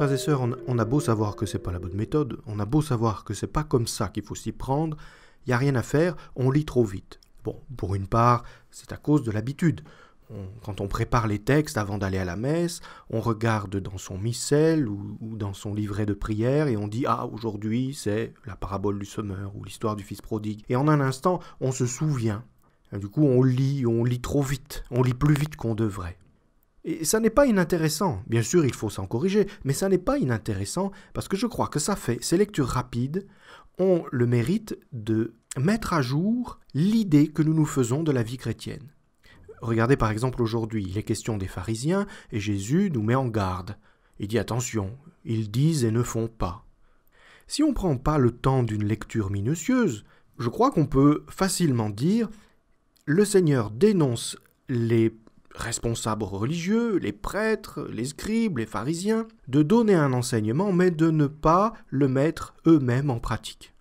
Frères et sœurs, on a beau savoir que c'est pas la bonne méthode, on a beau savoir que c'est pas comme ça qu'il faut s'y prendre, il n'y a rien à faire, on lit trop vite. Bon, pour une part, c'est à cause de l'habitude. quand on prépare les textes avant d'aller à la messe, on regarde dans son missel ou, dans son livret de prière et on dit Ah, aujourd'hui c'est la parabole du semeur ou l'histoire du fils prodigue. Et en un instant, on se souvient. du coup, on lit, on lit trop vite, on lit plus vite qu'on devrait. Et ça n'est pas inintéressant. Bien sûr, il faut s'en corriger, mais ça n'est pas inintéressant parce que je crois que ça fait, ces lectures rapides ont le mérite de mettre à jour l'idée que nous nous faisons de la vie chrétienne. Regardez par exemple aujourd'hui, les questions des pharisiens et Jésus nous met en garde. Il dit attention, ils disent et ne font pas. Si on ne prend pas le temps d'une lecture minutieuse, je crois qu'on peut facilement dire le Seigneur dénonce les responsables religieux, les prêtres, les scribes, les pharisiens, de donner un enseignement, mais de ne pas le mettre eux-mêmes en pratique.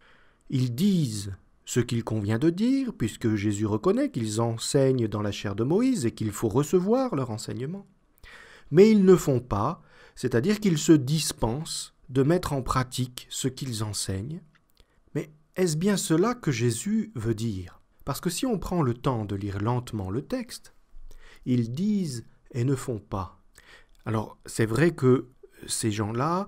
Ils disent ce qu'il convient de dire, puisque Jésus reconnaît qu'ils enseignent dans la chair de Moïse et qu'il faut recevoir leur enseignement. Mais ils ne font pas, c'est-à-dire qu'ils se dispensent de mettre en pratique ce qu'ils enseignent. Mais est-ce bien cela que Jésus veut dire Parce que si on prend le temps de lire lentement le texte, ils disent et ne font pas. Alors c'est vrai que ces gens-là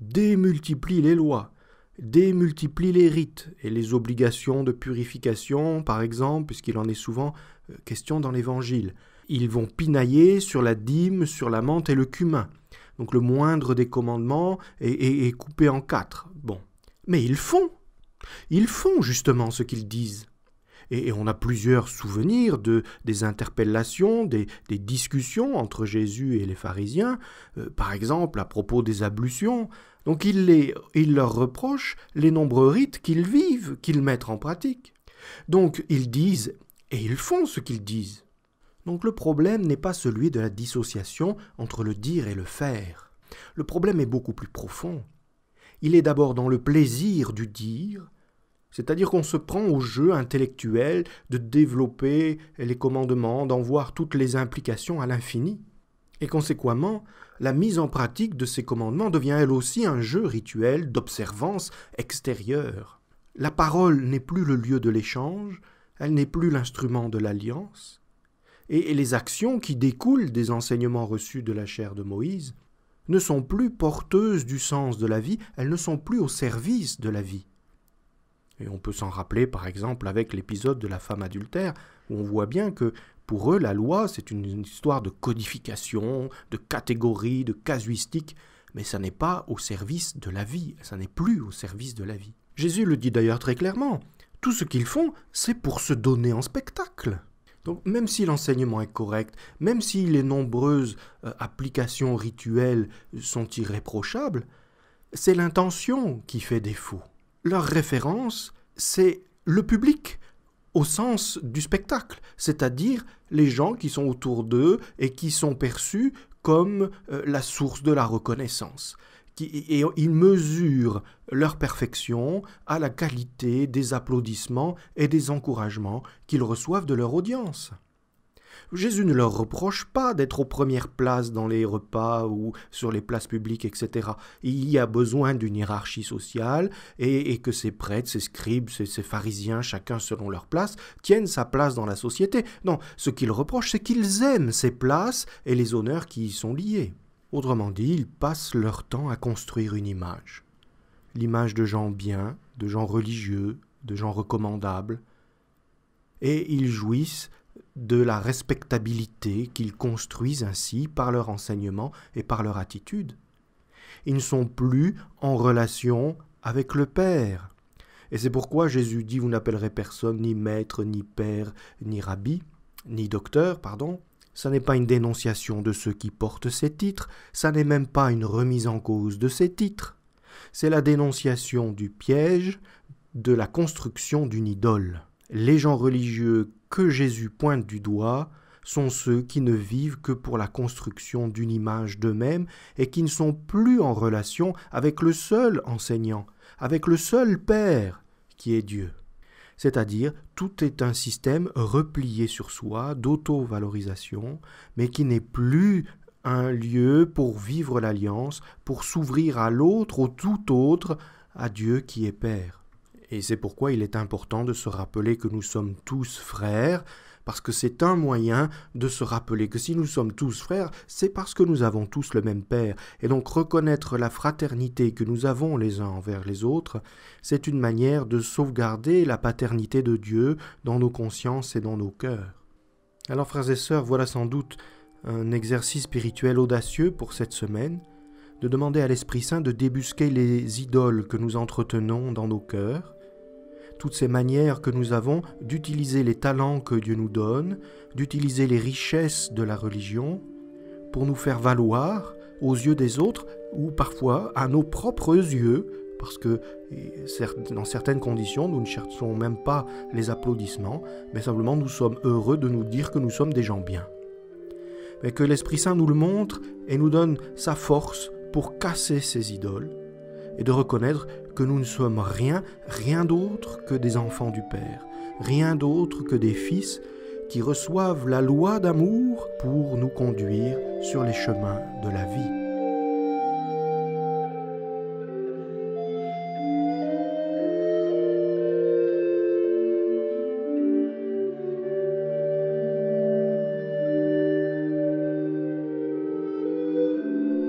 démultiplient les lois, démultiplient les rites et les obligations de purification, par exemple, puisqu'il en est souvent euh, question dans l'Évangile. Ils vont pinailler sur la dîme, sur la menthe et le cumin. Donc le moindre des commandements est, coupé en quatre. Bon. Mais ils font. Ils font justement ce qu'ils disent. Et, on a plusieurs souvenirs des interpellations, des, discussions entre Jésus et les pharisiens, euh, par exemple à propos des ablutions. Donc il, il leur reproche les nombreux rites qu'ils vivent, qu'ils mettent en pratique. Donc ils disent, et ils font ce qu'ils disent. Donc le problème n'est pas celui de la dissociation entre le dire et le faire. Le problème est beaucoup plus profond. Il est d'abord dans le plaisir du dire, c'est-à-dire qu'on se prend au jeu intellectuel de développer les commandements, d'en voir toutes les implications à l'infini. Et conséquemment, la mise en pratique de ces commandements devient elle aussi un jeu rituel d'observance extérieure. La parole n'est plus le lieu de l'échange, elle n'est plus l'instrument de l'alliance, et les actions qui découlent des enseignements reçus de la chair de Moïse ne sont plus porteuses du sens de la vie, elles ne sont plus au service de la vie. Et on peut s'en rappeler par exemple avec l'épisode de la femme adultère, où on voit bien que pour eux, la loi, c'est une histoire de codification, de catégorie, de casuistique, mais ça n'est pas au service de la vie, ça n'est plus au service de la vie. Jésus le dit d'ailleurs très clairement, tout ce qu'ils font, c'est pour se donner en spectacle. Donc même si l'enseignement est correct, même si les nombreuses euh, applications rituelles sont irréprochables, c'est l'intention qui fait défaut leur référence, c'est le public au sens du spectacle, c'est-à-dire les gens qui sont autour d'eux et qui sont perçus comme euh, la source de la reconnaissance. et ils mesurent leur perfection à la qualité des applaudissements et des encouragements qu'ils reçoivent de leur audience. Jésus ne leur reproche pas d'être aux premières places dans les repas ou sur les places publiques, etc. Il y a besoin d'une hiérarchie sociale et, que ces prêtres, ces scribes, ces, pharisiens, chacun selon leur place, tiennent sa place dans la société. Non, ce qu'ils reprochent, c'est qu'ils aiment ces places et les honneurs qui y sont liés. Autrement dit, ils passent leur temps à construire une image. L'image de gens bien, de gens religieux, de gens recommandables. Et ils jouissent de la respectabilité qu'ils construisent ainsi par leur enseignement et par leur attitude. Ils ne sont plus en relation avec le Père. Et c'est pourquoi Jésus dit Vous n'appellerez personne ni maître, ni père, ni rabbi, ni docteur, pardon. Ça n'est pas une dénonciation de ceux qui portent ces titres, ça n'est même pas une remise en cause de ces titres. C'est la dénonciation du piège de la construction d'une idole. Les gens religieux que Jésus pointe du doigt sont ceux qui ne vivent que pour la construction d'une image d'eux-mêmes et qui ne sont plus en relation avec le seul enseignant, avec le seul Père qui est Dieu. C'est-à-dire, tout est un système replié sur soi, d'auto-valorisation, mais qui n'est plus un lieu pour vivre l'alliance, pour s'ouvrir à l'autre, au tout autre, à Dieu qui est Père. Et c'est pourquoi il est important de se rappeler que nous sommes tous frères, parce que c'est un moyen de se rappeler que si nous sommes tous frères, c'est parce que nous avons tous le même Père, et donc reconnaître la fraternité que nous avons les uns envers les autres, c'est une manière de sauvegarder la paternité de Dieu dans nos consciences et dans nos cœurs. Alors frères et sœurs, voilà sans doute un exercice spirituel audacieux pour cette semaine, de demander à l'Esprit Saint de débusquer les idoles que nous entretenons dans nos cœurs, toutes ces manières que nous avons d'utiliser les talents que Dieu nous donne, d'utiliser les richesses de la religion pour nous faire valoir aux yeux des autres ou parfois à nos propres yeux, parce que dans certaines conditions, nous ne cherchons même pas les applaudissements, mais simplement nous sommes heureux de nous dire que nous sommes des gens bien. Mais que l'Esprit Saint nous le montre et nous donne sa force pour casser ces idoles et de reconnaître que nous ne sommes rien, rien d'autre que des enfants du Père, rien d'autre que des fils qui reçoivent la loi d'amour pour nous conduire sur les chemins de la vie.